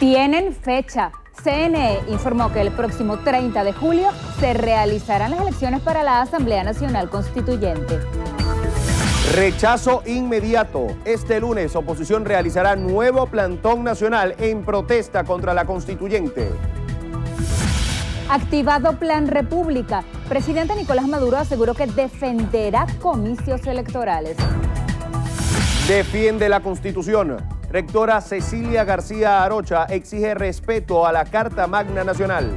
Tienen fecha. CNE informó que el próximo 30 de julio se realizarán las elecciones para la Asamblea Nacional Constituyente. Rechazo inmediato. Este lunes oposición realizará nuevo plantón nacional en protesta contra la constituyente. Activado Plan República. Presidente Nicolás Maduro aseguró que defenderá comicios electorales. Defiende la constitución. Rectora Cecilia García Arocha exige respeto a la Carta Magna Nacional.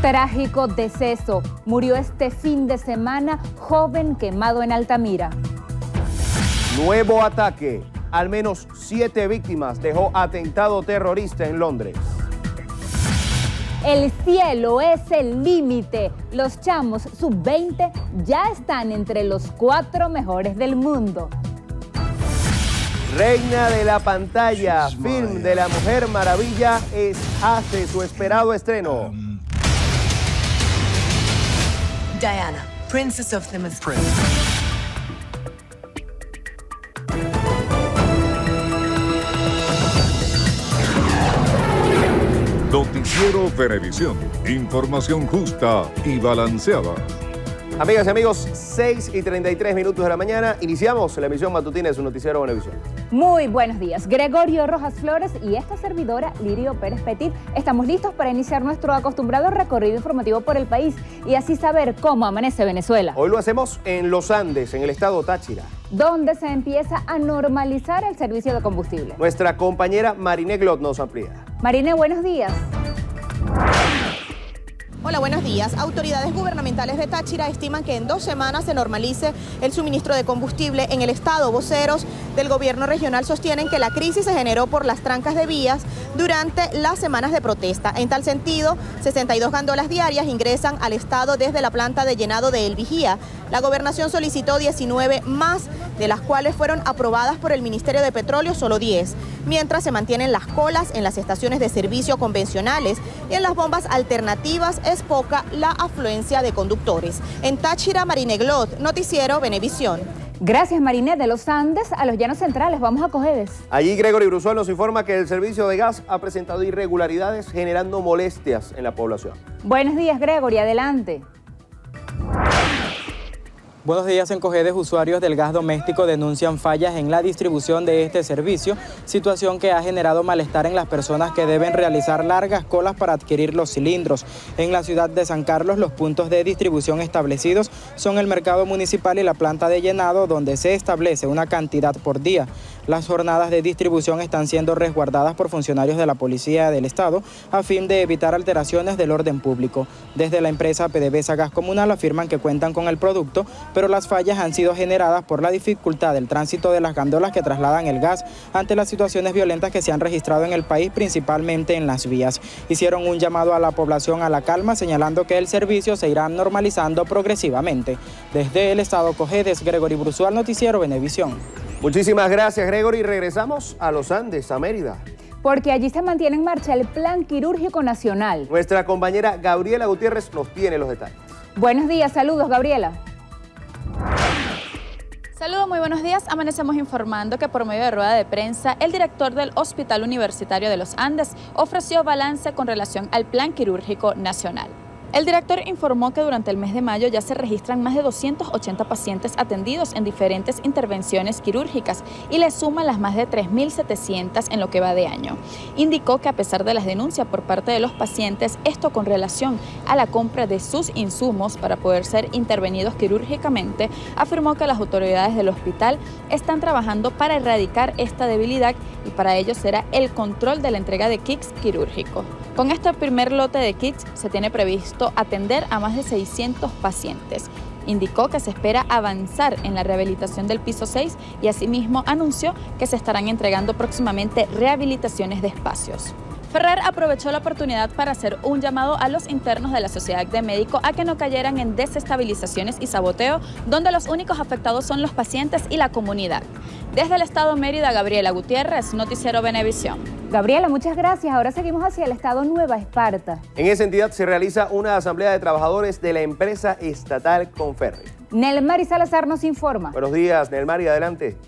Trágico deceso. Murió este fin de semana joven quemado en Altamira. Nuevo ataque. Al menos siete víctimas dejó atentado terrorista en Londres. El cielo es el límite. Los chamos sub-20 ya están entre los cuatro mejores del mundo. Reina de la pantalla, film de la Mujer Maravilla, es, hace su esperado estreno. Diana, Princess of the Noticiero Televisión. Información justa y balanceada. Amigas y amigos, 6 y 33 minutos de la mañana, iniciamos la emisión matutina de su noticiero Visión. Muy buenos días, Gregorio Rojas Flores y esta servidora Lirio Pérez Petit. Estamos listos para iniciar nuestro acostumbrado recorrido informativo por el país y así saber cómo amanece Venezuela. Hoy lo hacemos en los Andes, en el estado Táchira donde se empieza a normalizar el servicio de combustible. Nuestra compañera Mariné Glot nos amplía. Marine, buenos días buenos días. Autoridades gubernamentales de Táchira estiman que en dos semanas se normalice el suministro de combustible en el estado. Voceros del gobierno regional sostienen que la crisis se generó por las trancas de vías durante las semanas de protesta. En tal sentido, 62 gandolas diarias ingresan al estado desde la planta de llenado de El Vigía. La gobernación solicitó 19 más de las cuales fueron aprobadas por el Ministerio de Petróleo solo 10, mientras se mantienen las colas en las estaciones de servicio convencionales y en las bombas alternativas es poca la afluencia de conductores. En Táchira, Marineglot, Noticiero Benevisión. Gracias, Marinette. De los Andes a los Llanos Centrales. Vamos a Cogedes. Allí Gregory Brusol nos informa que el servicio de gas ha presentado irregularidades generando molestias en la población. Buenos días, Gregory. Adelante. Buenos días, encogedes. Usuarios del gas doméstico denuncian fallas en la distribución de este servicio, situación que ha generado malestar en las personas que deben realizar largas colas para adquirir los cilindros. En la ciudad de San Carlos, los puntos de distribución establecidos son el mercado municipal y la planta de llenado, donde se establece una cantidad por día. Las jornadas de distribución están siendo resguardadas por funcionarios de la Policía del Estado a fin de evitar alteraciones del orden público. Desde la empresa PDVSA Gas Comunal afirman que cuentan con el producto, pero las fallas han sido generadas por la dificultad del tránsito de las gandolas que trasladan el gas ante las situaciones violentas que se han registrado en el país, principalmente en las vías. Hicieron un llamado a la población a la calma, señalando que el servicio se irá normalizando progresivamente. Desde el Estado Cogedes, Gregory Brusual, Noticiero Venevisión. Muchísimas gracias, Gregory. Regresamos a los Andes, a Mérida. Porque allí se mantiene en marcha el Plan Quirúrgico Nacional. Nuestra compañera Gabriela Gutiérrez nos tiene los detalles. Buenos días, saludos, Gabriela. Saludos, muy buenos días. Amanecemos informando que por medio de rueda de prensa, el director del Hospital Universitario de los Andes ofreció balance con relación al Plan Quirúrgico Nacional. El director informó que durante el mes de mayo ya se registran más de 280 pacientes atendidos en diferentes intervenciones quirúrgicas y le suman las más de 3.700 en lo que va de año. Indicó que a pesar de las denuncias por parte de los pacientes, esto con relación a la compra de sus insumos para poder ser intervenidos quirúrgicamente, afirmó que las autoridades del hospital están trabajando para erradicar esta debilidad y para ello será el control de la entrega de kits quirúrgicos. Con este primer lote de kits se tiene previsto atender a más de 600 pacientes. Indicó que se espera avanzar en la rehabilitación del piso 6 y asimismo anunció que se estarán entregando próximamente rehabilitaciones de espacios. Ferrer aprovechó la oportunidad para hacer un llamado a los internos de la Sociedad de Médicos a que no cayeran en desestabilizaciones y saboteo, donde los únicos afectados son los pacientes y la comunidad. Desde el Estado Mérida, Gabriela Gutiérrez, Noticiero Benevisión. Gabriela, muchas gracias. Ahora seguimos hacia el Estado Nueva Esparta. En esa entidad se realiza una asamblea de trabajadores de la empresa estatal Conferri. Nelmari Salazar nos informa. Buenos días, y adelante.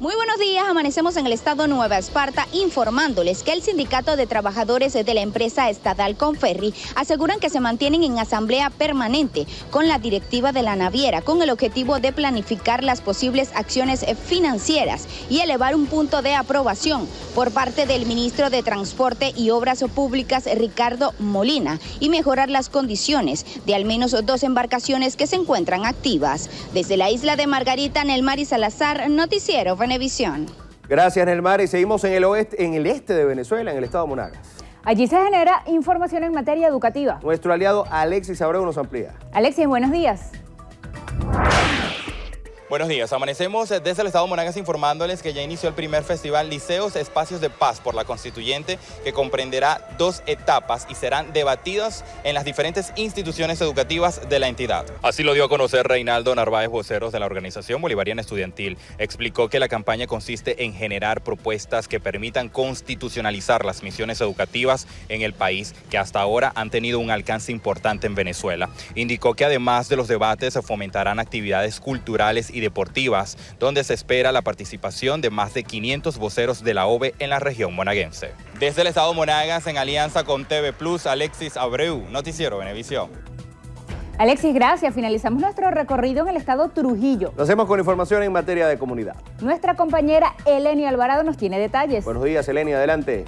Muy buenos días, amanecemos en el estado Nueva Esparta informándoles que el sindicato de trabajadores de la empresa estatal Conferri aseguran que se mantienen en asamblea permanente con la directiva de la naviera con el objetivo de planificar las posibles acciones financieras y elevar un punto de aprobación por parte del ministro de Transporte y Obras Públicas Ricardo Molina y mejorar las condiciones de al menos dos embarcaciones que se encuentran activas. Desde la isla de Margarita, en el Mar Salazar, noticiero Visión. Gracias, Nelmar. Y seguimos en el, oeste, en el este de Venezuela, en el estado de Monagas. Allí se genera información en materia educativa. Nuestro aliado Alexis Abreu nos amplía. Alexis, buenos días. Buenos días, amanecemos desde el Estado de Monagas informándoles que ya inició el primer festival Liceos Espacios de Paz por la Constituyente que comprenderá dos etapas y serán debatidas en las diferentes instituciones educativas de la entidad. Así lo dio a conocer Reinaldo Narváez, voceros de la Organización Bolivariana Estudiantil. Explicó que la campaña consiste en generar propuestas que permitan constitucionalizar las misiones educativas en el país que hasta ahora han tenido un alcance importante en Venezuela. Indicó que además de los debates se fomentarán actividades culturales y deportivas, donde se espera la participación de más de 500 voceros de la OVE en la región monaguense. Desde el estado Monagas, en alianza con TV Plus, Alexis Abreu, Noticiero Benevisión. Alexis, gracias. Finalizamos nuestro recorrido en el estado Trujillo. Lo hacemos con información en materia de comunidad. Nuestra compañera Eleni Alvarado nos tiene detalles. Buenos días, Eleni, adelante.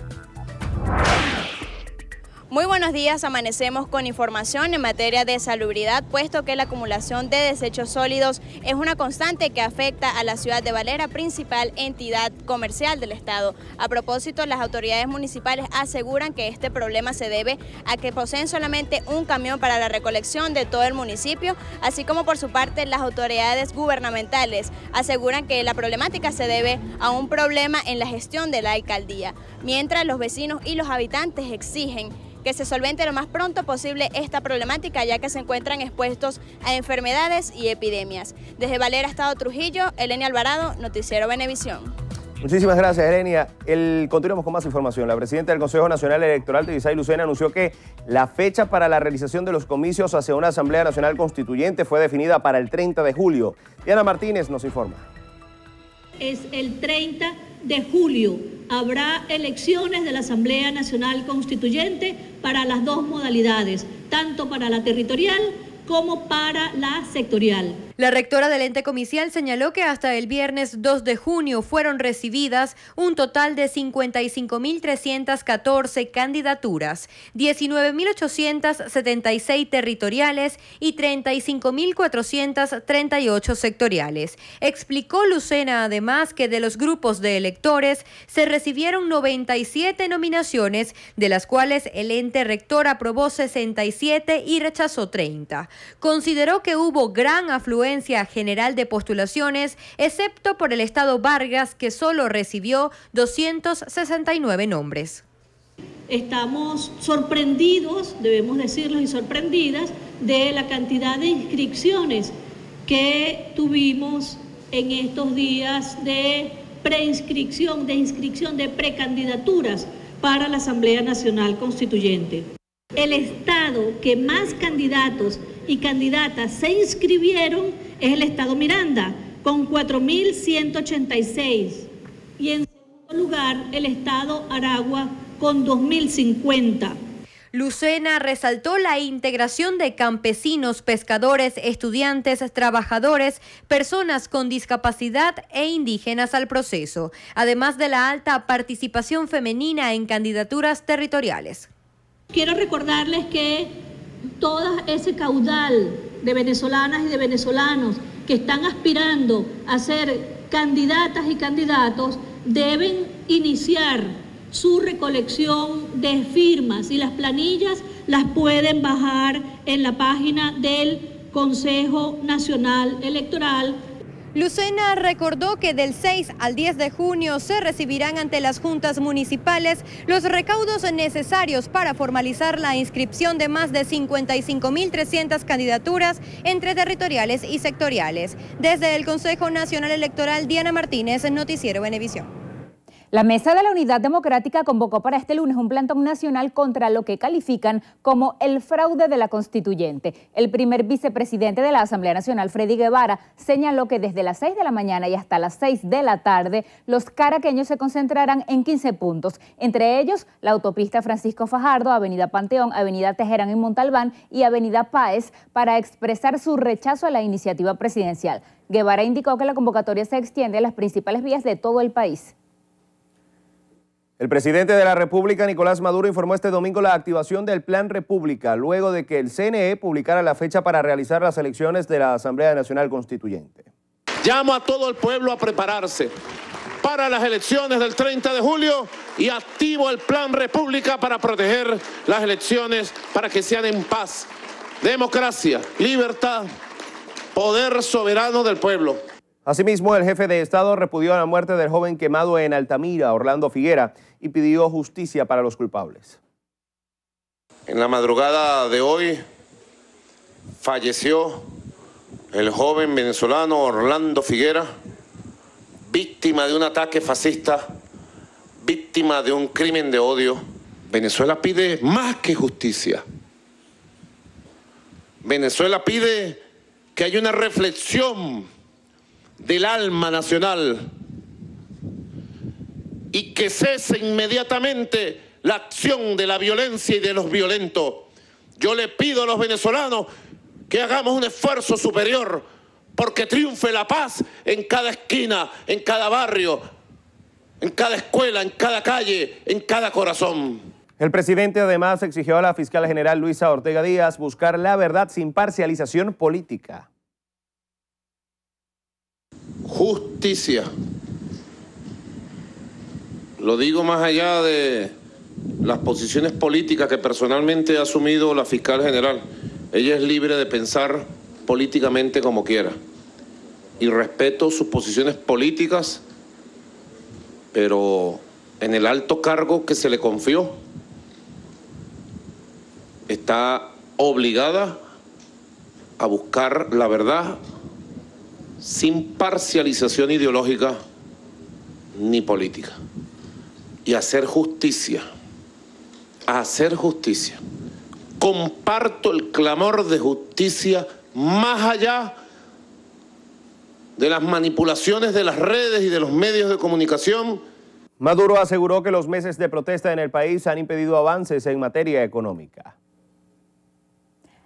Muy buenos días, amanecemos con información en materia de salubridad, puesto que la acumulación de desechos sólidos es una constante que afecta a la ciudad de Valera, principal entidad comercial del Estado. A propósito, las autoridades municipales aseguran que este problema se debe a que poseen solamente un camión para la recolección de todo el municipio, así como por su parte las autoridades gubernamentales aseguran que la problemática se debe a un problema en la gestión de la alcaldía, mientras los vecinos y los habitantes exigen que se solvente lo más pronto posible esta problemática ya que se encuentran expuestos a enfermedades y epidemias. Desde Valera, Estado Trujillo, Elenia Alvarado, Noticiero Venevisión. Muchísimas gracias, Elenia. El, continuamos con más información. La presidenta del Consejo Nacional Electoral, Visay Lucena, anunció que la fecha para la realización de los comicios hacia una Asamblea Nacional Constituyente fue definida para el 30 de julio. Diana Martínez nos informa. Es el 30 de julio habrá elecciones de la Asamblea Nacional Constituyente para las dos modalidades, tanto para la territorial como para la sectorial. La rectora del ente comicial señaló que hasta el viernes 2 de junio fueron recibidas un total de 55.314 candidaturas, 19.876 territoriales y 35.438 sectoriales. Explicó Lucena además que de los grupos de electores se recibieron 97 nominaciones, de las cuales el ente rector aprobó 67 y rechazó 30. Consideró que hubo gran afluencia general de postulaciones, excepto por el Estado Vargas, que solo recibió 269 nombres. Estamos sorprendidos, debemos decirlo, y sorprendidas de la cantidad de inscripciones que tuvimos en estos días de preinscripción, de inscripción de precandidaturas para la Asamblea Nacional Constituyente. El Estado que más candidatos y candidatas se inscribieron es el Estado Miranda, con 4.186. Y en segundo lugar, el Estado Aragua, con 2.050. Lucena resaltó la integración de campesinos, pescadores, estudiantes, trabajadores, personas con discapacidad e indígenas al proceso, además de la alta participación femenina en candidaturas territoriales. Quiero recordarles que todo ese caudal de venezolanas y de venezolanos que están aspirando a ser candidatas y candidatos deben iniciar su recolección de firmas y las planillas las pueden bajar en la página del Consejo Nacional Electoral Lucena recordó que del 6 al 10 de junio se recibirán ante las juntas municipales los recaudos necesarios para formalizar la inscripción de más de 55.300 candidaturas entre territoriales y sectoriales. Desde el Consejo Nacional Electoral, Diana Martínez, Noticiero Venevisión. La Mesa de la Unidad Democrática convocó para este lunes un plantón nacional contra lo que califican como el fraude de la constituyente. El primer vicepresidente de la Asamblea Nacional, Freddy Guevara, señaló que desde las 6 de la mañana y hasta las 6 de la tarde, los caraqueños se concentrarán en 15 puntos, entre ellos la autopista Francisco Fajardo, Avenida Panteón, Avenida Tejerán y Montalbán y Avenida Páez, para expresar su rechazo a la iniciativa presidencial. Guevara indicó que la convocatoria se extiende a las principales vías de todo el país. El presidente de la República, Nicolás Maduro, informó este domingo la activación del Plan República, luego de que el CNE publicara la fecha para realizar las elecciones de la Asamblea Nacional Constituyente. Llamo a todo el pueblo a prepararse para las elecciones del 30 de julio y activo el Plan República para proteger las elecciones, para que sean en paz, democracia, libertad, poder soberano del pueblo. Asimismo, el jefe de Estado repudió la muerte del joven quemado en Altamira, Orlando Figuera, y pidió justicia para los culpables. En la madrugada de hoy falleció el joven venezolano Orlando Figuera, víctima de un ataque fascista, víctima de un crimen de odio. Venezuela pide más que justicia. Venezuela pide que haya una reflexión del alma nacional y que cese inmediatamente la acción de la violencia y de los violentos. Yo le pido a los venezolanos que hagamos un esfuerzo superior porque triunfe la paz en cada esquina, en cada barrio, en cada escuela, en cada calle, en cada corazón. El presidente además exigió a la fiscal general Luisa Ortega Díaz buscar la verdad sin parcialización política. Justicia lo digo más allá de las posiciones políticas que personalmente ha asumido la fiscal general. Ella es libre de pensar políticamente como quiera. Y respeto sus posiciones políticas, pero en el alto cargo que se le confió, está obligada a buscar la verdad sin parcialización ideológica ni política y hacer justicia, a hacer justicia. Comparto el clamor de justicia más allá de las manipulaciones de las redes y de los medios de comunicación. Maduro aseguró que los meses de protesta en el país han impedido avances en materia económica.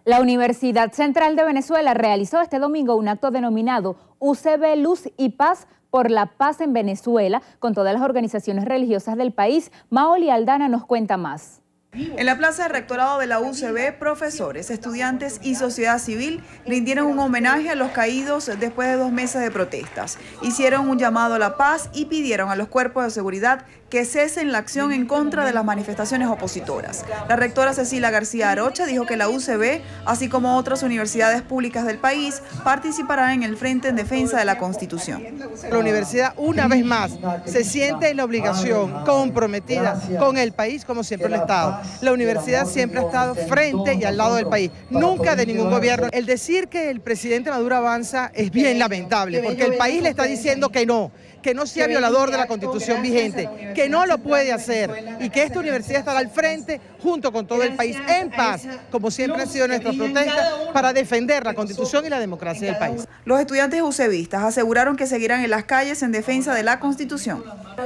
La Universidad Central de Venezuela realizó este domingo un acto denominado UCB Luz y Paz por la paz en Venezuela con todas las organizaciones religiosas del país. Maoli Aldana nos cuenta más. En la plaza del rectorado de la UCB, profesores, estudiantes y sociedad civil rindieron un homenaje a los caídos después de dos meses de protestas. Hicieron un llamado a la paz y pidieron a los cuerpos de seguridad que cesen la acción en contra de las manifestaciones opositoras. La rectora Cecilia García Arocha dijo que la UCB, así como otras universidades públicas del país, participará en el Frente en Defensa de la Constitución. La universidad, una vez más, se siente en la obligación comprometida con el país, como siempre lo ha estado. La universidad siempre ha estado frente y al lado del país, nunca de ningún gobierno. El decir que el presidente Maduro avanza es bien lamentable, porque el país le está diciendo que no, que no sea violador de la constitución vigente, que no lo puede hacer y que esta universidad estará al frente junto con todo el país, en paz, como siempre ha sido nuestra protesta, para defender la Constitución y la democracia del país. Los estudiantes usevistas aseguraron que seguirán en las calles en defensa de la Constitución.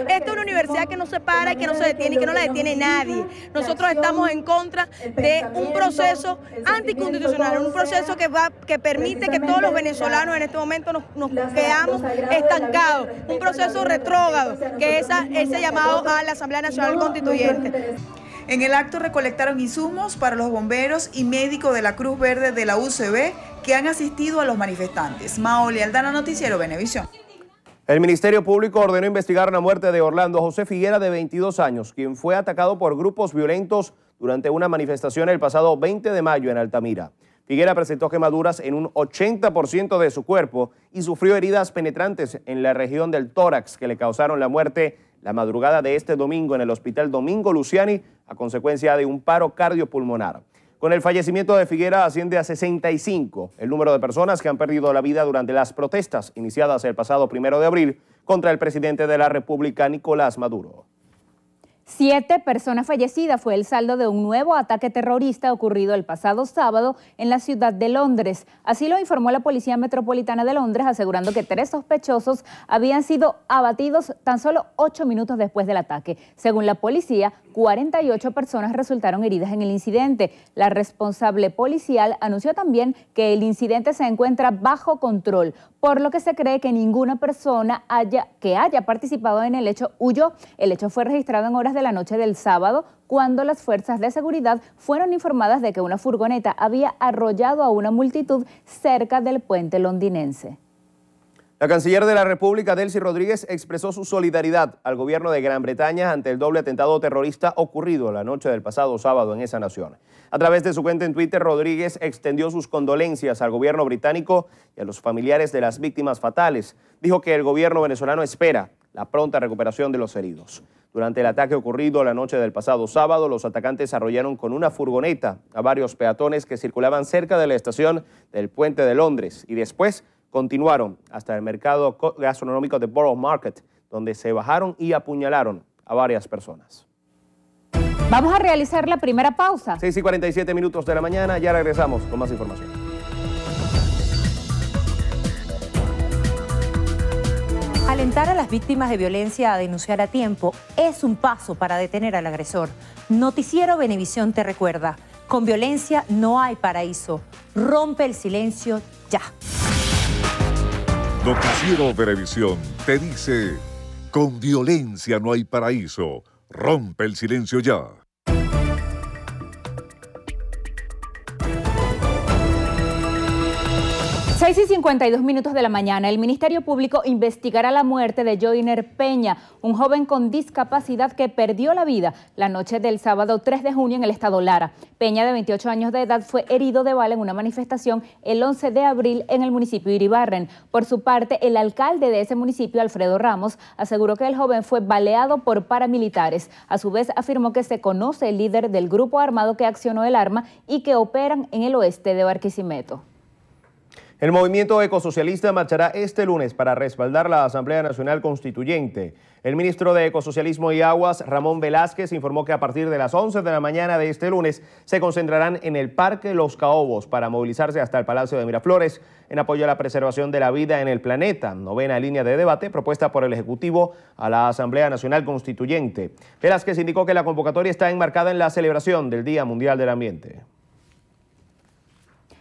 Esta es una universidad que no se para y que no se detiene y que no la detiene nadie. Nosotros estamos en contra de un proceso anticonstitucional, un proceso que va que permite que todos los venezolanos en este momento nos, nos quedamos estancados, un proceso retrógado que es ese llamado a la Asamblea Nacional Constituyente. En el acto recolectaron insumos para los bomberos y médicos de la Cruz Verde de la UCB que han asistido a los manifestantes. Maoli Aldana, Noticiero Benevisión. El Ministerio Público ordenó investigar la muerte de Orlando José Figuera de 22 años, quien fue atacado por grupos violentos durante una manifestación el pasado 20 de mayo en Altamira. Figuera presentó quemaduras en un 80% de su cuerpo y sufrió heridas penetrantes en la región del tórax que le causaron la muerte la madrugada de este domingo en el Hospital Domingo Luciani a consecuencia de un paro cardiopulmonar. Con el fallecimiento de Figuera asciende a 65 el número de personas que han perdido la vida durante las protestas iniciadas el pasado primero de abril contra el presidente de la República, Nicolás Maduro. Siete personas fallecidas fue el saldo de un nuevo ataque terrorista ocurrido el pasado sábado en la ciudad de Londres. Así lo informó la Policía Metropolitana de Londres, asegurando que tres sospechosos habían sido abatidos tan solo ocho minutos después del ataque. Según la policía, 48 personas resultaron heridas en el incidente. La responsable policial anunció también que el incidente se encuentra bajo control, por lo que se cree que ninguna persona que haya participado en el hecho huyó. El hecho fue registrado en horas de la noche del sábado cuando las fuerzas de seguridad fueron informadas de que una furgoneta había arrollado a una multitud cerca del puente londinense. La canciller de la República, Delcy Rodríguez, expresó su solidaridad al gobierno de Gran Bretaña ante el doble atentado terrorista ocurrido la noche del pasado sábado en esa nación. A través de su cuenta en Twitter, Rodríguez extendió sus condolencias al gobierno británico y a los familiares de las víctimas fatales. Dijo que el gobierno venezolano espera la pronta recuperación de los heridos. Durante el ataque ocurrido la noche del pasado sábado, los atacantes arrollaron con una furgoneta a varios peatones que circulaban cerca de la estación del puente de Londres y después continuaron hasta el mercado gastronómico de Borough Market, donde se bajaron y apuñalaron a varias personas. Vamos a realizar la primera pausa. 6 y 47 minutos de la mañana, ya regresamos con más información. Alentar a las víctimas de violencia a denunciar a tiempo es un paso para detener al agresor. Noticiero Benevisión te recuerda, con violencia no hay paraíso. Rompe el silencio ya. Noticiero Televisión te dice, con violencia no hay paraíso, rompe el silencio ya. 6 y 52 minutos de la mañana, el Ministerio Público investigará la muerte de Joiner Peña, un joven con discapacidad que perdió la vida la noche del sábado 3 de junio en el estado Lara. Peña, de 28 años de edad, fue herido de bala en una manifestación el 11 de abril en el municipio de Iribarren. Por su parte, el alcalde de ese municipio, Alfredo Ramos, aseguró que el joven fue baleado por paramilitares. A su vez, afirmó que se conoce el líder del grupo armado que accionó el arma y que operan en el oeste de Barquisimeto. El movimiento ecosocialista marchará este lunes para respaldar la Asamblea Nacional Constituyente. El ministro de Ecosocialismo y Aguas, Ramón Velázquez, informó que a partir de las 11 de la mañana de este lunes se concentrarán en el Parque Los Caobos para movilizarse hasta el Palacio de Miraflores en apoyo a la preservación de la vida en el planeta, novena línea de debate propuesta por el Ejecutivo a la Asamblea Nacional Constituyente. Velázquez indicó que la convocatoria está enmarcada en la celebración del Día Mundial del Ambiente.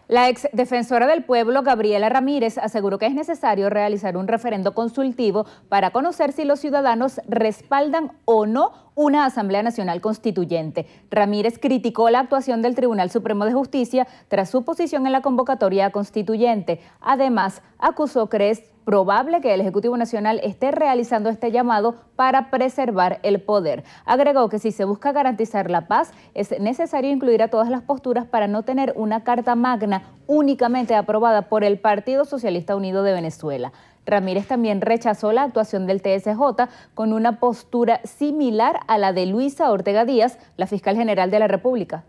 La ex defensora del pueblo, Gabriela Ramírez, aseguró que es necesario realizar un referendo consultivo para conocer si los ciudadanos respaldan o no una Asamblea Nacional Constituyente. Ramírez criticó la actuación del Tribunal Supremo de Justicia tras su posición en la convocatoria constituyente. Además, acusó que es probable que el Ejecutivo Nacional esté realizando este llamado para preservar el poder. Agregó que si se busca garantizar la paz, es necesario incluir a todas las posturas para no tener una Carta Magna únicamente aprobada por el Partido Socialista Unido de Venezuela. Ramírez también rechazó la actuación del TSJ con una postura similar a la de Luisa Ortega Díaz, la fiscal general de la República.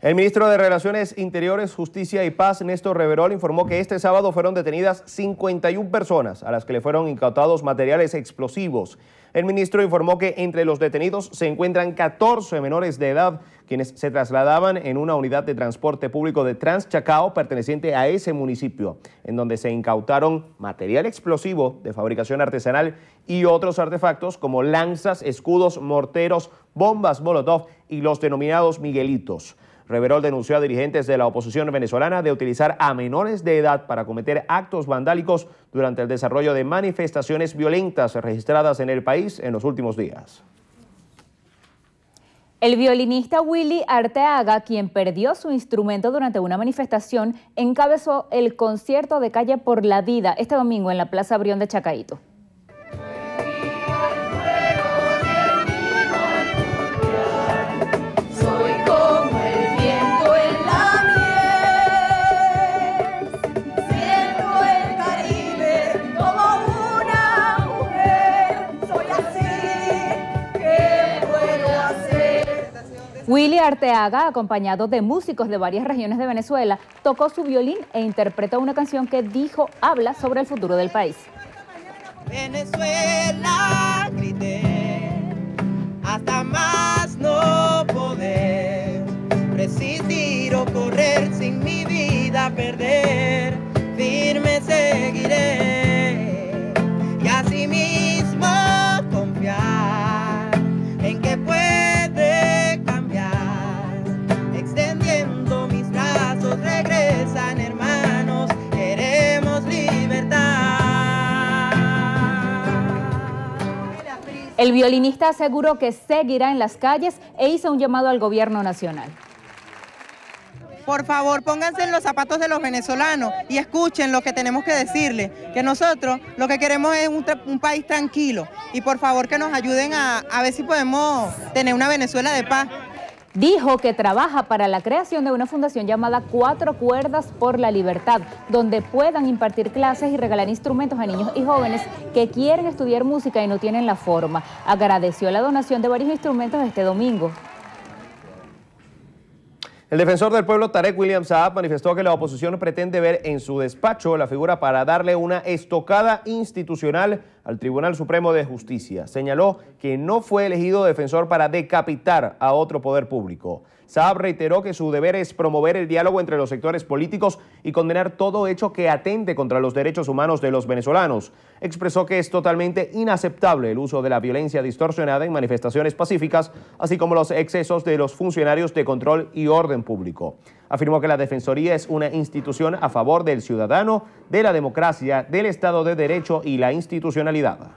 El ministro de Relaciones Interiores, Justicia y Paz, Néstor Reverol, informó que este sábado fueron detenidas 51 personas a las que le fueron incautados materiales explosivos. El ministro informó que entre los detenidos se encuentran 14 menores de edad quienes se trasladaban en una unidad de transporte público de Transchacao perteneciente a ese municipio, en donde se incautaron material explosivo de fabricación artesanal y otros artefactos como lanzas, escudos, morteros, bombas Molotov y los denominados Miguelitos. Reverol denunció a dirigentes de la oposición venezolana de utilizar a menores de edad para cometer actos vandálicos durante el desarrollo de manifestaciones violentas registradas en el país en los últimos días. El violinista Willy Arteaga, quien perdió su instrumento durante una manifestación, encabezó el concierto de Calle por la Vida este domingo en la Plaza Abrión de Chacaito. Arteaga, acompañado de músicos de varias regiones de Venezuela, tocó su violín e interpretó una canción que dijo habla sobre el futuro del país. Venezuela, hasta más no poder, o correr sin mi vida perder, firme seguiré. El violinista aseguró que seguirá en las calles e hizo un llamado al gobierno nacional. Por favor, pónganse en los zapatos de los venezolanos y escuchen lo que tenemos que decirles, que nosotros lo que queremos es un, país tranquilo y por favor que nos ayuden a, a ver si podemos tener una Venezuela de paz dijo que trabaja para la creación de una fundación llamada Cuatro Cuerdas por la Libertad, donde puedan impartir clases y regalar instrumentos a niños y jóvenes que quieren estudiar música y no tienen la forma. Agradeció la donación de varios instrumentos este domingo. El defensor del pueblo Tarek William Saab manifestó que la oposición pretende ver en su despacho la figura para darle una estocada institucional al Tribunal Supremo de Justicia. Señaló que no fue elegido defensor para decapitar a otro poder público. Saab reiteró que su deber es promover el diálogo entre los sectores políticos y condenar todo hecho que atente contra los derechos humanos de los venezolanos. Expresó que es totalmente inaceptable el uso de la violencia distorsionada en manifestaciones pacíficas, así como los excesos de los funcionarios de control y orden público. Afirmó que la Defensoría es una institución a favor del ciudadano, de la democracia, del Estado de Derecho y la institucionalidad.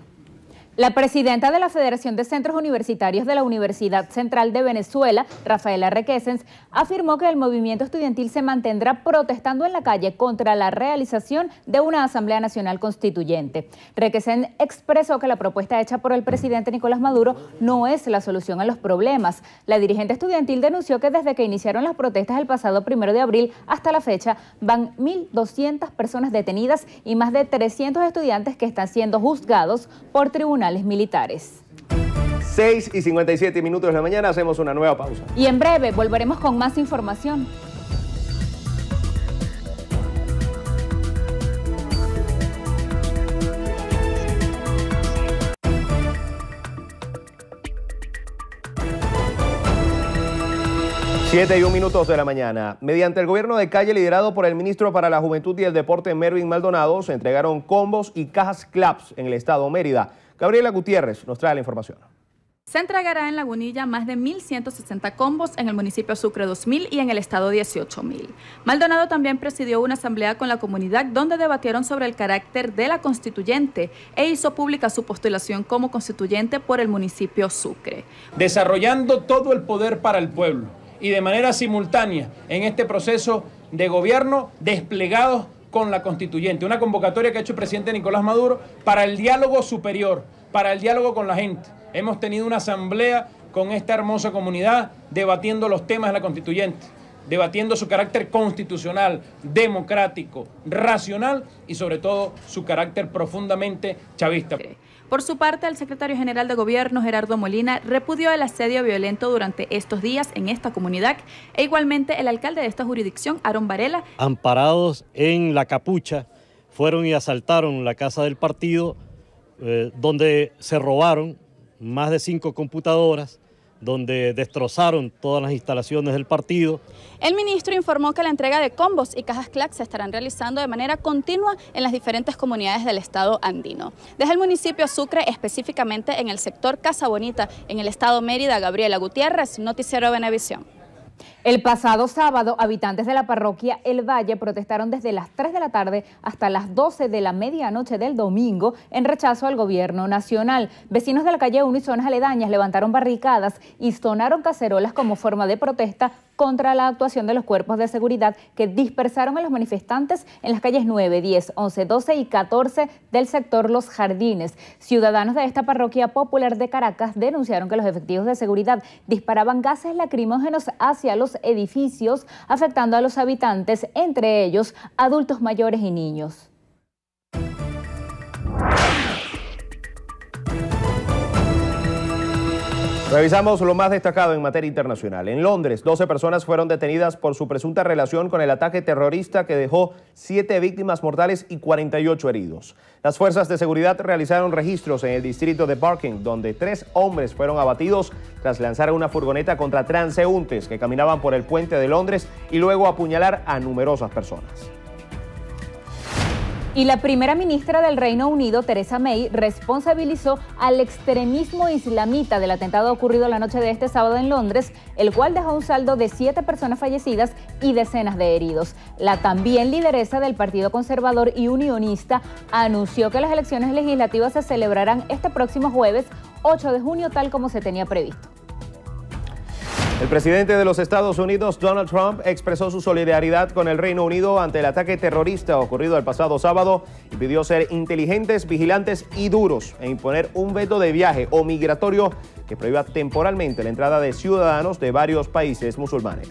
La presidenta de la Federación de Centros Universitarios de la Universidad Central de Venezuela, Rafaela Requesens, afirmó que el movimiento estudiantil se mantendrá protestando en la calle contra la realización de una Asamblea Nacional Constituyente. Requesens expresó que la propuesta hecha por el presidente Nicolás Maduro no es la solución a los problemas. La dirigente estudiantil denunció que desde que iniciaron las protestas el pasado primero de abril hasta la fecha van 1.200 personas detenidas y más de 300 estudiantes que están siendo juzgados por tribunales militares. 6 y 57 minutos de la mañana hacemos una nueva pausa. Y en breve volveremos con más información. 7 y 1 minutos de la mañana. Mediante el gobierno de calle liderado por el ministro para la Juventud y el Deporte Mervin Maldonado, se entregaron combos y cajas claps en el estado Mérida. Gabriela Gutiérrez nos trae la información. Se entregará en Lagunilla más de 1.160 combos en el municipio Sucre 2.000 y en el estado 18.000. Maldonado también presidió una asamblea con la comunidad donde debatieron sobre el carácter de la constituyente e hizo pública su postulación como constituyente por el municipio Sucre. Desarrollando todo el poder para el pueblo y de manera simultánea en este proceso de gobierno desplegados con la constituyente, una convocatoria que ha hecho el presidente Nicolás Maduro para el diálogo superior, para el diálogo con la gente. Hemos tenido una asamblea con esta hermosa comunidad debatiendo los temas de la constituyente, debatiendo su carácter constitucional, democrático, racional y sobre todo su carácter profundamente chavista. Por su parte, el secretario general de Gobierno, Gerardo Molina, repudió el asedio violento durante estos días en esta comunidad e igualmente el alcalde de esta jurisdicción, Aaron Varela. Amparados en la capucha, fueron y asaltaron la casa del partido, eh, donde se robaron más de cinco computadoras, donde destrozaron todas las instalaciones del partido. El ministro informó que la entrega de combos y cajas CLAC se estarán realizando de manera continua en las diferentes comunidades del estado andino. Desde el municipio Sucre, específicamente en el sector Casa Bonita, en el estado Mérida, Gabriela Gutiérrez, Noticiero Benevisión. El pasado sábado, habitantes de la parroquia El Valle protestaron desde las 3 de la tarde hasta las 12 de la medianoche del domingo en rechazo al gobierno nacional. Vecinos de la calle 1 y zonas aledañas levantaron barricadas y sonaron cacerolas como forma de protesta contra la actuación de los cuerpos de seguridad que dispersaron a los manifestantes en las calles 9, 10, 11, 12 y 14 del sector Los Jardines. Ciudadanos de esta parroquia popular de Caracas denunciaron que los efectivos de seguridad disparaban gases lacrimógenos hacia los edificios, afectando a los habitantes, entre ellos adultos mayores y niños. Revisamos lo más destacado en materia internacional. En Londres, 12 personas fueron detenidas por su presunta relación con el ataque terrorista que dejó 7 víctimas mortales y 48 heridos. Las fuerzas de seguridad realizaron registros en el distrito de Barking, donde tres hombres fueron abatidos tras lanzar una furgoneta contra transeúntes que caminaban por el puente de Londres y luego apuñalar a numerosas personas. Y la primera ministra del Reino Unido, Theresa May, responsabilizó al extremismo islamita del atentado ocurrido la noche de este sábado en Londres, el cual dejó un saldo de siete personas fallecidas y decenas de heridos. La también lideresa del Partido Conservador y Unionista anunció que las elecciones legislativas se celebrarán este próximo jueves 8 de junio, tal como se tenía previsto. El presidente de los Estados Unidos, Donald Trump, expresó su solidaridad con el Reino Unido ante el ataque terrorista ocurrido el pasado sábado y pidió ser inteligentes, vigilantes y duros e imponer un veto de viaje o migratorio que prohíba temporalmente la entrada de ciudadanos de varios países musulmanes.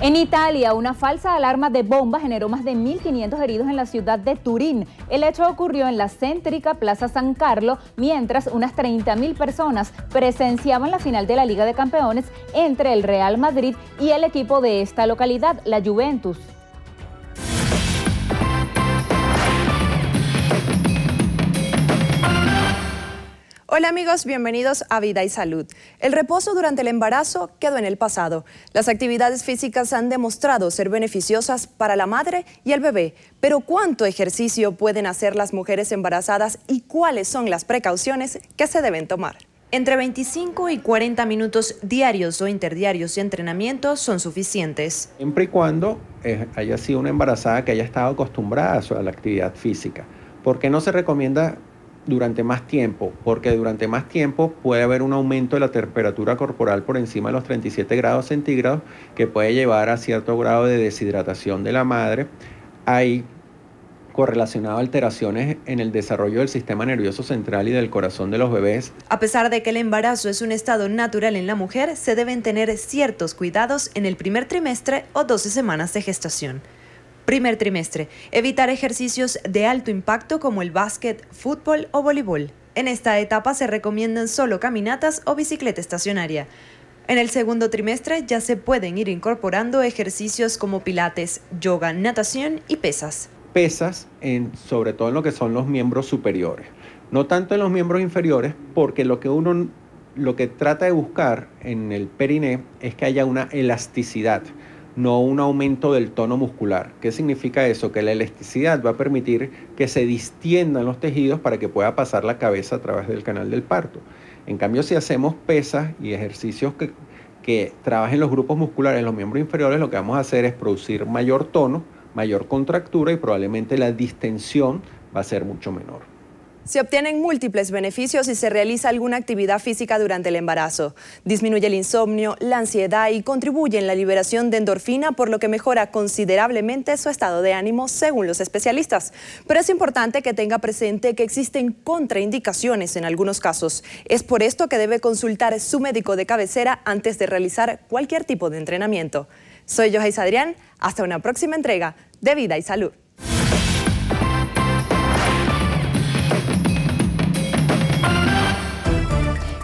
En Italia, una falsa alarma de bomba generó más de 1.500 heridos en la ciudad de Turín. El hecho ocurrió en la céntrica Plaza San Carlo, mientras unas 30.000 personas presenciaban la final de la Liga de Campeones entre el Real Madrid y el equipo de esta localidad, la Juventus. Hola amigos, bienvenidos a Vida y Salud. El reposo durante el embarazo quedó en el pasado. Las actividades físicas han demostrado ser beneficiosas para la madre y el bebé, pero ¿cuánto ejercicio pueden hacer las mujeres embarazadas y cuáles son las precauciones que se deben tomar? Entre 25 y 40 minutos diarios o interdiarios de entrenamiento son suficientes. Siempre y cuando eh, haya sido una embarazada que haya estado acostumbrada a la actividad física. Porque no se recomienda durante más tiempo, porque durante más tiempo puede haber un aumento de la temperatura corporal por encima de los 37 grados centígrados que puede llevar a cierto grado de deshidratación de la madre. Hay correlacionado alteraciones en el desarrollo del sistema nervioso central y del corazón de los bebés. A pesar de que el embarazo es un estado natural en la mujer, se deben tener ciertos cuidados en el primer trimestre o 12 semanas de gestación. Primer trimestre. Evitar ejercicios de alto impacto como el básquet, fútbol o voleibol. En esta etapa se recomiendan solo caminatas o bicicleta estacionaria. En el segundo trimestre ya se pueden ir incorporando ejercicios como pilates, yoga, natación y pesas. Pesas, sobre todo en lo que son los miembros superiores. No tanto en los miembros inferiores, porque lo que uno lo que trata de buscar en el periné es que haya una elasticidad no un aumento del tono muscular. ¿Qué significa eso? Que la elasticidad va a permitir que se distiendan los tejidos para que pueda pasar la cabeza a través del canal del parto. En cambio, si hacemos pesas y ejercicios que, trabajen los grupos musculares, en los miembros inferiores, lo que vamos a hacer es producir mayor tono, mayor contractura y probablemente la distensión va a ser mucho menor. Se obtienen múltiples beneficios si se realiza alguna actividad física durante el embarazo. Disminuye el insomnio, la ansiedad y contribuye en la liberación de endorfina, por lo que mejora considerablemente su estado de ánimo, según los especialistas. Pero es importante que tenga presente que existen contraindicaciones en algunos casos. Es por esto que debe consultar su médico de cabecera antes de realizar cualquier tipo de entrenamiento. Soy Joyce Adrián. Hasta una próxima entrega de Vida y Salud.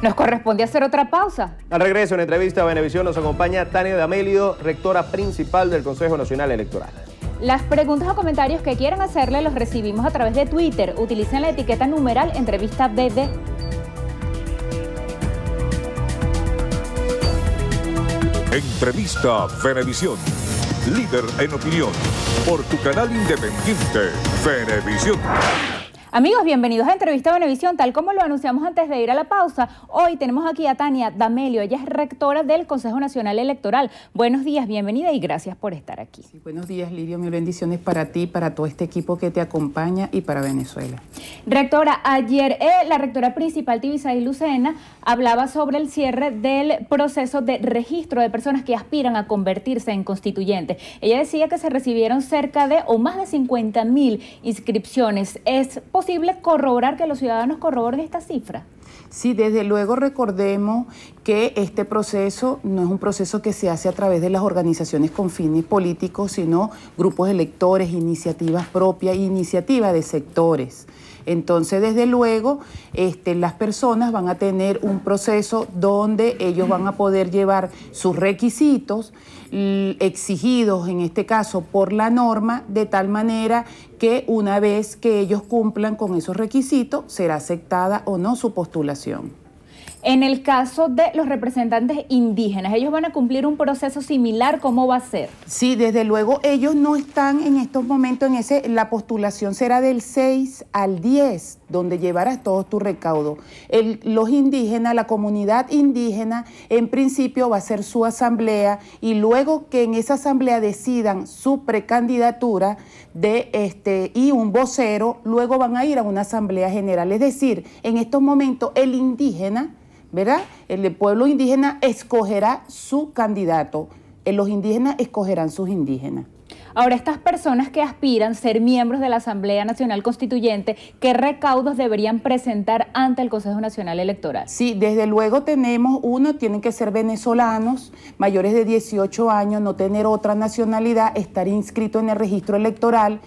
Nos corresponde hacer otra pausa. Al regreso en entrevista a Benevisión nos acompaña Tania D'Amelio, rectora principal del Consejo Nacional Electoral. Las preguntas o comentarios que quieran hacerle los recibimos a través de Twitter. Utilicen la etiqueta numeral entrevista BD. Entrevista Venevisión. Líder en opinión. Por tu canal independiente, Venevisión. Amigos, bienvenidos a Entrevista Benevisión. Tal como lo anunciamos antes de ir a la pausa, hoy tenemos aquí a Tania D'Amelio. Ella es rectora del Consejo Nacional Electoral. Buenos días, bienvenida y gracias por estar aquí. buenos días, Lidio. Mil bendiciones para ti, para todo este equipo que te acompaña y para Venezuela. Rectora, ayer eh, la rectora principal, Tibisay Lucena, hablaba sobre el cierre del proceso de registro de personas que aspiran a convertirse en constituyentes. Ella decía que se recibieron cerca de o más de 50 mil inscripciones. ¿Es posible corroborar que los ciudadanos corroboren esta cifra? Sí, desde luego recordemos que este proceso no es un proceso que se hace a través de las organizaciones con fines políticos, sino grupos electores, iniciativas propias, iniciativas de sectores. Entonces, desde luego, este, las personas van a tener un proceso donde ellos van a poder llevar sus requisitos exigidos, en este caso, por la norma, de tal manera que una vez que ellos cumplan con esos requisitos, será aceptada o no su postulación. En el caso de los representantes indígenas, ¿ellos van a cumplir un proceso similar? ¿Cómo va a ser? Sí, desde luego ellos no están en estos momentos en ese, la postulación será del 6 al 10, donde llevarás todos tu recaudo. Los indígenas, la comunidad indígena, en principio va a ser su asamblea y luego que en esa asamblea decidan su precandidatura de este y un vocero, luego van a ir a una asamblea general. Es decir, en estos momentos el indígena ¿verdad? El pueblo indígena escogerá su candidato, eh, los indígenas escogerán sus indígenas. Ahora, estas personas que aspiran ser miembros de la Asamblea Nacional Constituyente, ¿qué recaudos deberían presentar ante el Consejo Nacional Electoral? Sí, desde luego tenemos uno, tienen que ser venezolanos, mayores de 18 años, no tener otra nacionalidad, estar inscrito en el registro electoral.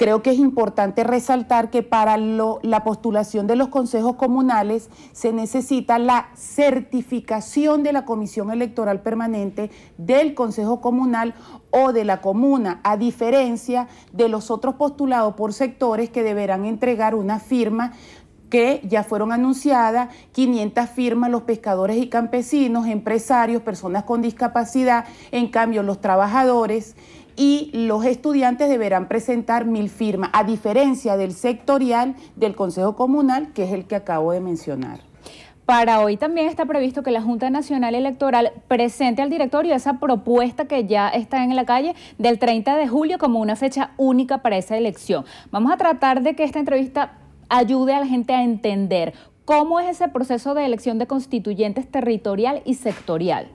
Creo que es importante resaltar que para la postulación de los consejos comunales se necesita la certificación de la Comisión Electoral Permanente del Consejo Comunal o de la comuna, a diferencia de los otros postulados por sectores que deberán entregar una firma que ya fueron anunciadas 500 firmas los pescadores y campesinos, empresarios, personas con discapacidad, en cambio los trabajadores y los estudiantes deberán presentar mil firmas, a diferencia del sectorial del Consejo Comunal, que es el que acabo de mencionar. Para hoy también está previsto que la Junta Nacional Electoral presente al directorio esa propuesta que ya está en la calle del 30 de julio como una fecha única para esa elección. Vamos a tratar de que esta entrevista ayude a la gente a entender cómo es ese proceso de elección de constituyentes territorial y sectorial.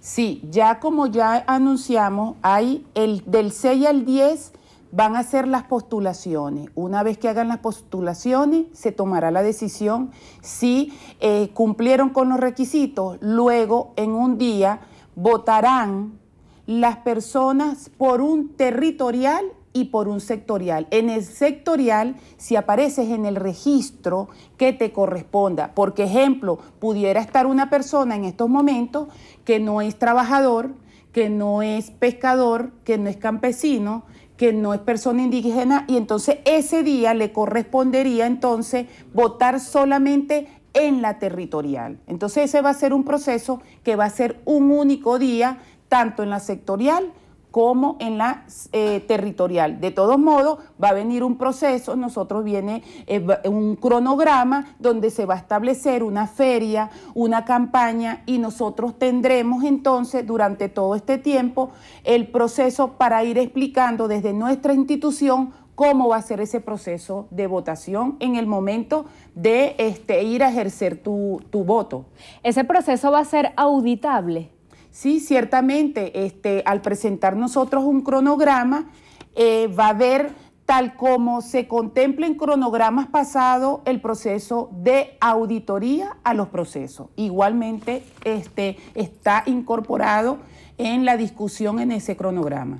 Sí, ya como ya anunciamos, hay el del 6 al 10 van a ser las postulaciones. Una vez que hagan las postulaciones, se tomará la decisión si eh, cumplieron con los requisitos. Luego, en un día, votarán las personas por un territorial y por un sectorial. En el sectorial, si apareces en el registro que te corresponda, porque ejemplo, pudiera estar una persona en estos momentos que no es trabajador, que no es pescador, que no es campesino, que no es persona indígena, y entonces ese día le correspondería entonces votar solamente en la territorial. Entonces ese va a ser un proceso que va a ser un único día, tanto en la sectorial, como en la eh, territorial. De todos modos, va a venir un proceso, nosotros viene eh, un cronograma donde se va a establecer una feria, una campaña y nosotros tendremos entonces durante todo este tiempo el proceso para ir explicando desde nuestra institución cómo va a ser ese proceso de votación en el momento de este, ir a ejercer tu voto. Ese proceso va a ser auditable. Sí, ciertamente, este, al presentar nosotros un cronograma, eh, va a ver tal como se contempla en cronogramas pasados, el proceso de auditoría a los procesos. Igualmente este, está incorporado en la discusión en ese cronograma.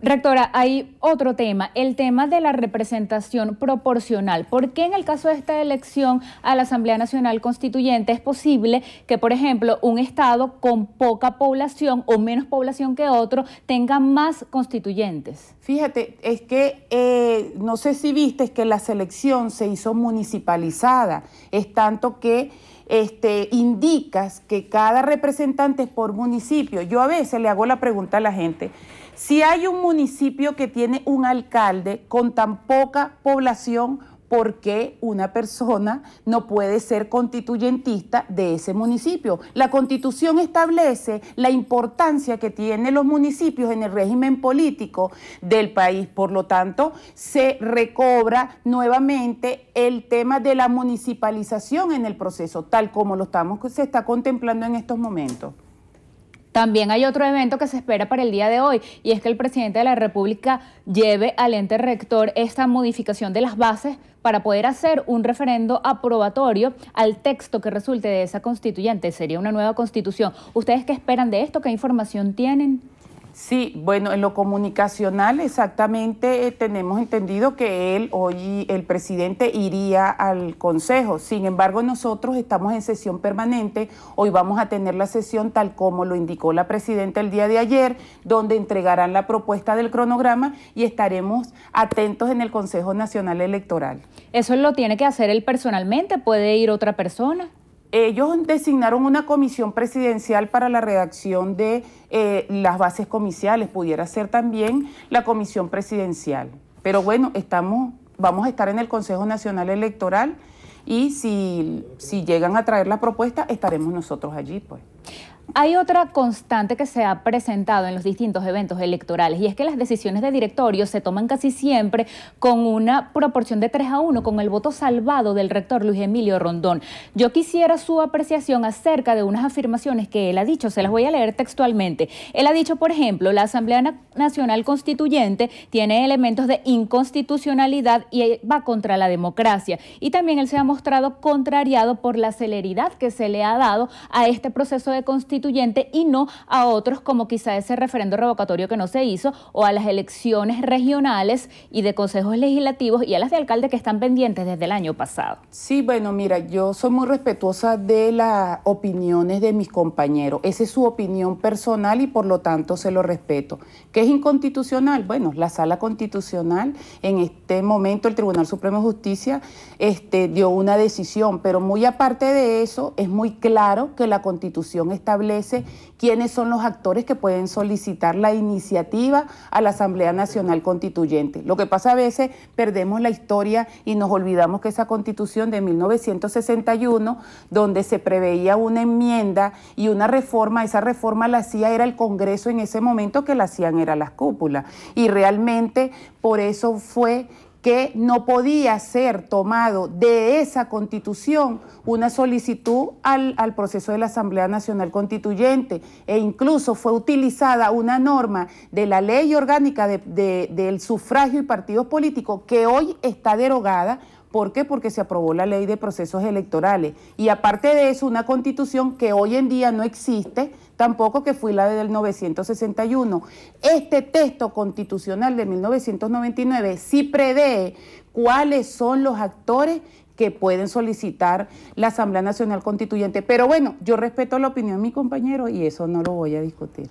Rectora, hay otro tema, el tema de la representación proporcional. ¿Por qué en el caso de esta elección a la Asamblea Nacional Constituyente es posible que, por ejemplo, un Estado con poca población o menos población que otro tenga más constituyentes? Fíjate, es que eh, no sé si viste que la selección se hizo municipalizada, es tanto que este, indicas que cada representante es por municipio. Yo a veces le hago la pregunta a la gente. Si hay un municipio que tiene un alcalde con tan poca población, ¿por qué una persona no puede ser constituyentista de ese municipio? La constitución establece la importancia que tienen los municipios en el régimen político del país. Por lo tanto, se recobra nuevamente el tema de la municipalización en el proceso, tal como lo estamos, se está contemplando en estos momentos. También hay otro evento que se espera para el día de hoy y es que el presidente de la República lleve al ente rector esta modificación de las bases para poder hacer un referendo aprobatorio al texto que resulte de esa constituyente. Sería una nueva constitución. ¿Ustedes qué esperan de esto? ¿Qué información tienen? Sí, bueno, en lo comunicacional exactamente eh, tenemos entendido que él hoy, el presidente, iría al Consejo. Sin embargo, nosotros estamos en sesión permanente. Hoy vamos a tener la sesión tal como lo indicó la presidenta el día de ayer, donde entregarán la propuesta del cronograma y estaremos atentos en el Consejo Nacional Electoral. ¿Eso lo tiene que hacer él personalmente? ¿Puede ir otra persona? ellos designaron una comisión presidencial para la redacción de eh, las bases comiciales, pudiera ser también la comisión presidencial. Pero bueno, estamos, vamos a estar en el Consejo Nacional Electoral y si, si llegan a traer la propuesta, estaremos nosotros allí, pues. Hay otra constante que se ha presentado en los distintos eventos electorales y es que las decisiones de directorio se toman casi siempre con una proporción de 3 a 1, con el voto salvado del rector Luis Emilio Rondón. Yo quisiera su apreciación acerca de unas afirmaciones que él ha dicho, se las voy a leer textualmente. Él ha dicho, por ejemplo, la Asamblea Nacional Constituyente tiene elementos de inconstitucionalidad y va contra la democracia. Y también él se ha mostrado contrariado por la celeridad que se le ha dado a este proceso de constitución y no a otros como quizá ese referendo revocatorio que no se hizo o a las elecciones regionales y de consejos legislativos y a las de alcalde que están pendientes desde el año pasado. Sí, bueno, mira, yo soy muy respetuosa de las opiniones de mis compañeros. Esa es su opinión personal y por lo tanto se lo respeto. ¿Qué es inconstitucional? Bueno, la sala constitucional en este momento el Tribunal Supremo de Justicia este, dio una decisión, pero muy aparte de eso, es muy claro que la constitución establece quiénes son los actores que pueden solicitar la iniciativa a la Asamblea Nacional Constituyente. Lo que pasa a veces perdemos la historia y nos olvidamos que esa constitución de 1961, donde se preveía una enmienda y una reforma, esa reforma la hacía era el Congreso en ese momento que la hacían era las cúpulas. Y realmente por eso fue que no podía ser tomado de esa constitución una solicitud al, al, proceso de la Asamblea Nacional Constituyente e incluso fue utilizada una norma de la ley orgánica del sufragio y partidos políticos que hoy está derogada ¿Por qué? Porque se aprobó la ley de procesos electorales. Y aparte de eso, una constitución que hoy en día no existe, tampoco que fue la del 961. Este texto constitucional de 1999 sí prevé cuáles son los actores que pueden solicitar la Asamblea Nacional Constituyente. Pero bueno, yo respeto la opinión de mi compañero y eso no lo voy a discutir.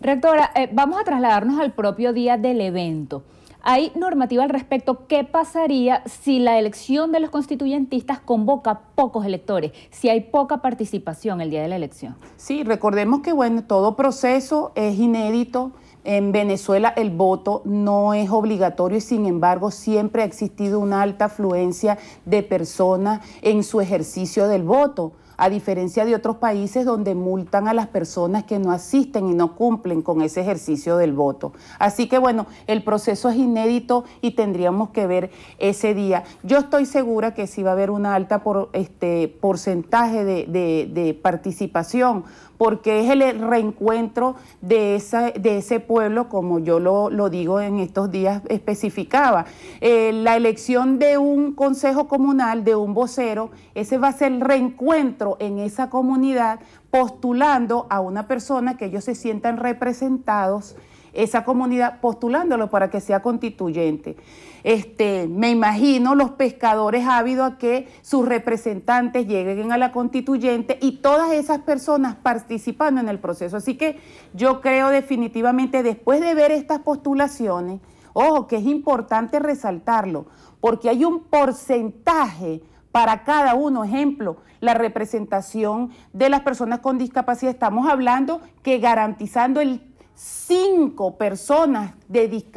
Rectora, eh, vamos a trasladarnos al propio día del evento. Hay normativa al respecto. ¿Qué pasaría si la elección de los constituyentistas convoca pocos electores, si hay poca participación el día de la elección? Sí, recordemos que bueno, todo proceso es inédito. En Venezuela el voto no es obligatorio y sin embargo siempre ha existido una alta afluencia de personas en su ejercicio del voto a diferencia de otros países donde multan a las personas que no asisten y no cumplen con ese ejercicio del voto. Así que bueno, el proceso es inédito y tendríamos que ver ese día. Yo estoy segura que sí va a haber una alta por, este, porcentaje de, de participación porque es el reencuentro de, esa, de ese pueblo, como yo lo, digo en estos días, especificaba. Eh, la elección de un consejo comunal, de un vocero, ese va a ser el reencuentro en esa comunidad postulando a una persona que ellos se sientan representados, esa comunidad postulándolo para que sea constituyente. Este, me imagino los pescadores ávidos a que sus representantes lleguen a la constituyente y todas esas personas participando en el proceso. Así que yo creo definitivamente, después de ver estas postulaciones, ojo, que es importante resaltarlo, porque hay un porcentaje para cada uno. Ejemplo, la representación de las personas con discapacidad. Estamos hablando que garantizando el cinco personas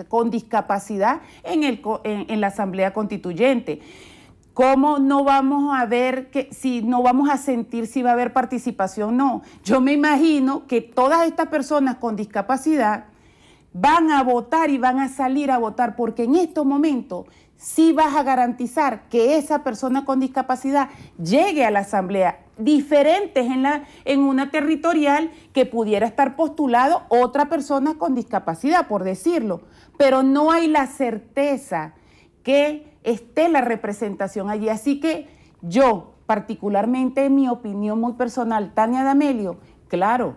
con discapacidad en, el, en, la Asamblea Constituyente. ¿Cómo no vamos a ver que, si no vamos a sentir si va a haber participación? No. Yo me imagino que todas estas personas con discapacidad van a votar y van a salir a votar, porque en estos momentos sí vas a garantizar que esa persona con discapacidad llegue a la asamblea diferentes en, la, en una territorial que pudiera estar postulado otra persona con discapacidad, por decirlo, pero no hay la certeza que esté la representación allí. Así que yo, particularmente en mi opinión muy personal, Tania D'Amelio, claro,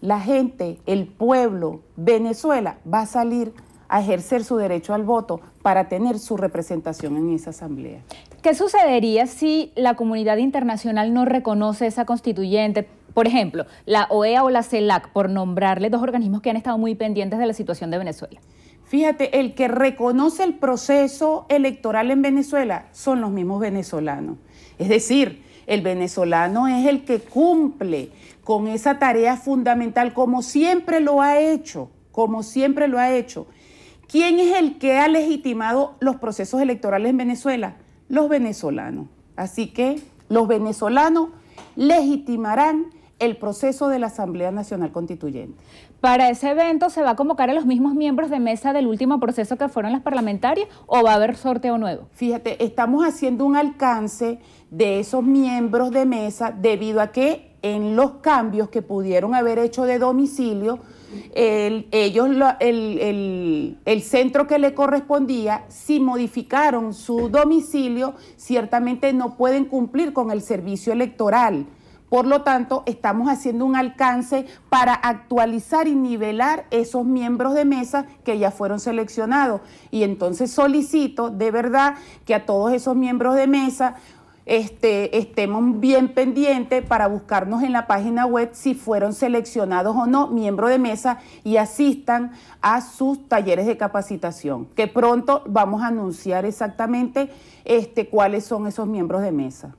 la gente, el pueblo, Venezuela va a salir a ejercer su derecho al voto para tener su representación en esa asamblea. ¿Qué sucedería si la comunidad internacional no reconoce esa constituyente? Por ejemplo, la OEA o la CELAC, e por nombrarle dos organismos que han estado muy pendientes de la situación de Venezuela. Fíjate, el que reconoce el proceso electoral en Venezuela son los mismos venezolanos. Es decir, el venezolano es el que cumple con esa tarea fundamental como siempre lo ha hecho, como siempre lo ha hecho. ¿Quién es el que ha legitimado los procesos electorales en Venezuela? los venezolanos. Así que los venezolanos legitimarán el proceso de la Asamblea Nacional Constituyente. ¿Para ese evento se va a convocar a los mismos miembros de mesa del último proceso que fueron las parlamentarias o va a haber sorteo nuevo? Fíjate, estamos haciendo un alcance de esos miembros de mesa debido a que en los cambios que pudieron haber hecho de domicilio, el, ellos, el, el, centro que le correspondía, si modificaron su domicilio, ciertamente no pueden cumplir con el servicio electoral. Por lo tanto, estamos haciendo un alcance para actualizar y nivelar esos miembros de mesa que ya fueron seleccionados. Y entonces solicito de verdad que a todos esos miembros de mesa este, estemos bien pendientes para buscarnos en la página web si fueron seleccionados o no miembros de mesa y asistan a sus talleres de capacitación, que pronto vamos a anunciar exactamente este, cuáles son esos miembros de mesa.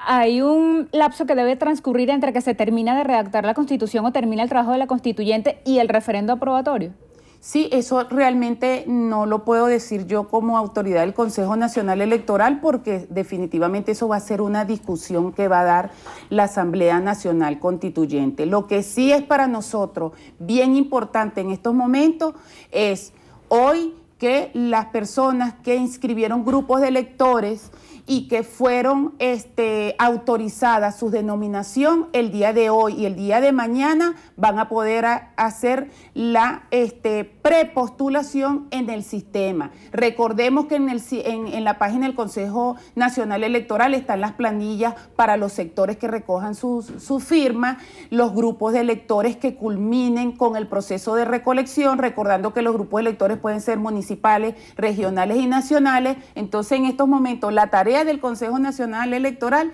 Hay un lapso que debe transcurrir entre que se termina de redactar la constitución o termina el trabajo de la constituyente y el referendo aprobatorio. Sí, eso realmente no lo puedo decir yo como autoridad del Consejo Nacional Electoral porque definitivamente eso va a ser una discusión que va a dar la Asamblea Nacional Constituyente. Lo que sí es para nosotros bien importante en estos momentos es hoy que las personas que inscribieron grupos de electores, y que fueron este, autorizadas su denominación el día de hoy y el día de mañana van a poder hacer la este, prepostulación en el sistema. Recordemos que en, el, en, la página del Consejo Nacional Electoral están las planillas para los sectores que recojan sus su firma los grupos de electores que culminen con el proceso de recolección, recordando que los grupos de electores pueden ser municipales, regionales y nacionales. Entonces, en estos momentos, la tarea del Consejo Nacional Electoral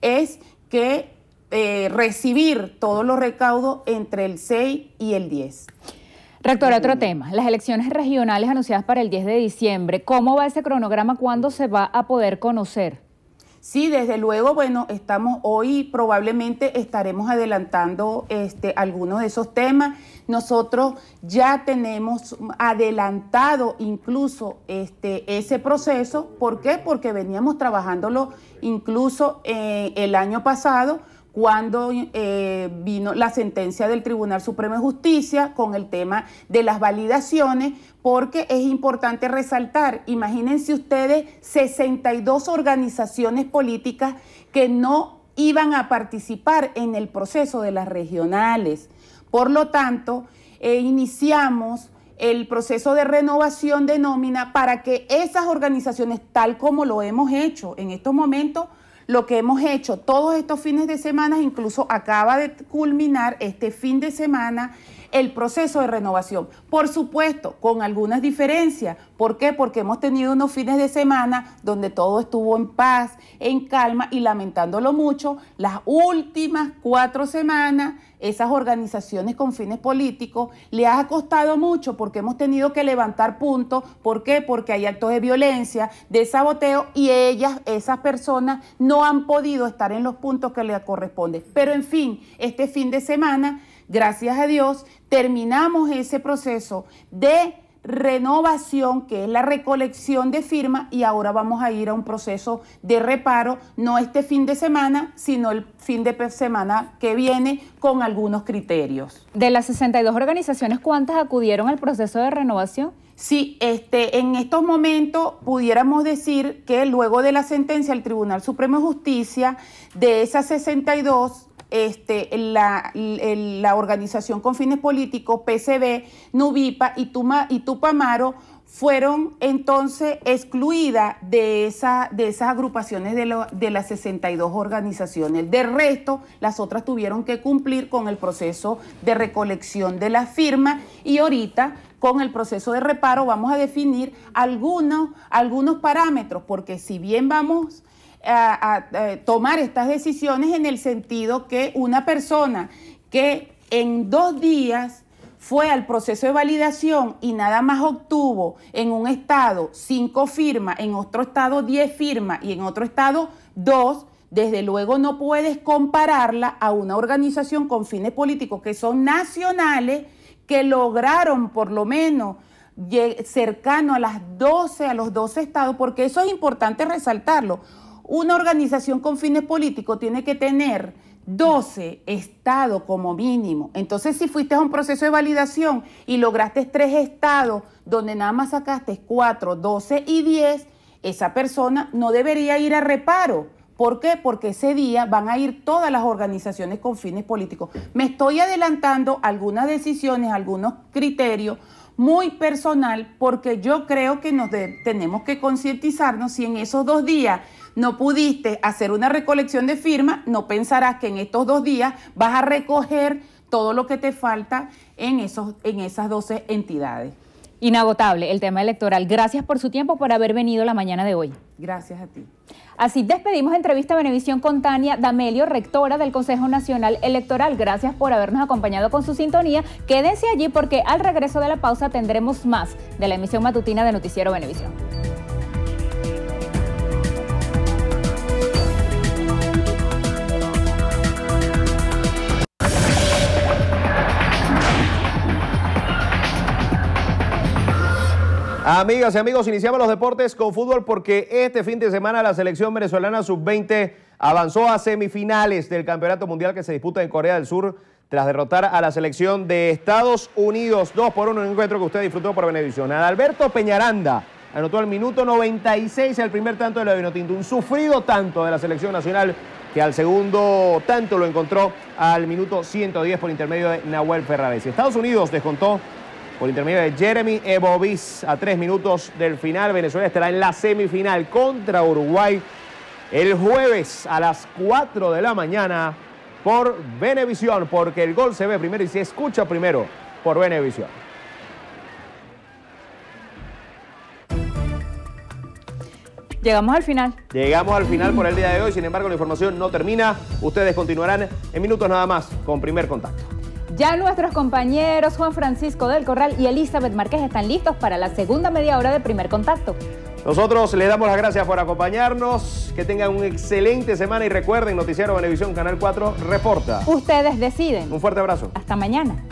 es que eh, recibir todos los recaudos entre el 6 y el 10. Rector, otro tema, las elecciones regionales anunciadas para el 10 de diciembre, ¿cómo va ese cronograma? ¿Cuándo se va a poder conocer? Sí, desde luego, bueno, estamos hoy, probablemente estaremos adelantando este, algunos de esos temas. Nosotros ya tenemos adelantado incluso este, ese proceso. ¿Por qué? Porque veníamos trabajándolo incluso eh, el año pasado cuando eh, vino la sentencia del Tribunal Supremo de Justicia con el tema de las validaciones, porque es importante resaltar, imagínense ustedes 62 organizaciones políticas que no iban a participar en el proceso de las regionales. Por lo tanto, eh, iniciamos el proceso de renovación de nómina para que esas organizaciones, tal como lo hemos hecho en estos momentos, lo que hemos hecho todos estos fines de semana, incluso acaba de culminar este fin de semana el proceso de renovación. Por supuesto, con algunas diferencias. ¿Por qué? Porque hemos tenido unos fines de semana donde todo estuvo en paz, en calma y lamentándolo mucho, las últimas cuatro semanas, esas organizaciones con fines políticos, le ha costado mucho porque hemos tenido que levantar puntos. ¿Por qué? Porque hay actos de violencia, de saboteo y ellas, esas personas no han podido estar en los puntos que le corresponde. Pero en fin, este fin de semana, gracias a Dios, terminamos ese proceso de renovación, que es la recolección de firmas, y ahora vamos a ir a un proceso de reparo, no este fin de semana, sino el fin de semana que viene con algunos criterios. De las 62 organizaciones, ¿cuántas acudieron al proceso de renovación? Sí, este, en estos momentos pudiéramos decir que luego de la sentencia del Tribunal Supremo de Justicia, de esas 62, este, la, organización con fines políticos, PCB, Nubipa y, y Tupamaro, fueron entonces excluidas de, esas agrupaciones de, las 62 organizaciones. De resto, las otras tuvieron que cumplir con el proceso de recolección de la firma. y ahorita con el proceso de reparo vamos a definir algunos parámetros, porque si bien vamos a, eh, tomar estas decisiones en el sentido que una persona que en dos días fue al proceso de validación y nada más obtuvo en un estado cinco firmas, en otro estado diez firmas y en otro estado dos, desde luego no puedes compararla a una organización con fines políticos que son nacionales que lograron por lo menos cercano a las 12, a los 12 estados, porque eso es importante resaltarlo una organización con fines políticos tiene que tener 12 estados como mínimo. Entonces, si fuiste a un proceso de validación y lograste tres estados donde nada más sacaste 4, 12 y 10, esa persona no debería ir a reparo. ¿Por qué? Porque ese día van a ir todas las organizaciones con fines políticos. Me estoy adelantando algunas decisiones, algunos criterios muy personal, porque yo creo que nos tenemos que concientizarnos si en esos dos días no pudiste hacer una recolección de firmas, no pensarás que en estos dos días vas a recoger todo lo que te falta en, esos, en esas 12 entidades. Inagotable el tema electoral. Gracias por su tiempo, por haber venido la mañana de hoy. Gracias a ti. Así despedimos entrevista a Benevisión con Tania D'Amelio, rectora del Consejo Nacional Electoral. Gracias por habernos acompañado con su sintonía. Quédense allí porque al regreso de la pausa tendremos más de la emisión matutina de Noticiero Benevisión. Amigas y amigos, iniciamos los deportes con fútbol porque este fin de semana la selección venezolana sub-20 avanzó a semifinales del Campeonato Mundial que se disputa en Corea del Sur tras derrotar a la selección de Estados Unidos 2 por 1 en un encuentro que usted disfrutó por Benedicción. Alberto Peñaranda anotó al minuto 96 el primer tanto de la Vinotinto, un sufrido tanto de la selección nacional que al segundo tanto lo encontró al minuto 110 por intermedio de Nahuel Ferrares. Estados Unidos descontó por intermedio de Jeremy Ebovis. A tres minutos del final, Venezuela estará en la semifinal contra Uruguay el jueves a las cuatro de la mañana por Venevisión, porque el gol se ve primero y se escucha primero por Venevisión. Llegamos al final. Llegamos al final por el día de hoy, sin embargo la información no termina. Ustedes continuarán en minutos nada más con primer contacto. Ya nuestros compañeros Juan Francisco del Corral y Elizabeth Márquez están listos para la segunda media hora de primer contacto. Nosotros les damos las gracias por acompañarnos, que tengan una excelente semana y recuerden, Noticiero Venevisión Canal 4 reporta. Ustedes deciden. Un fuerte abrazo. Hasta mañana.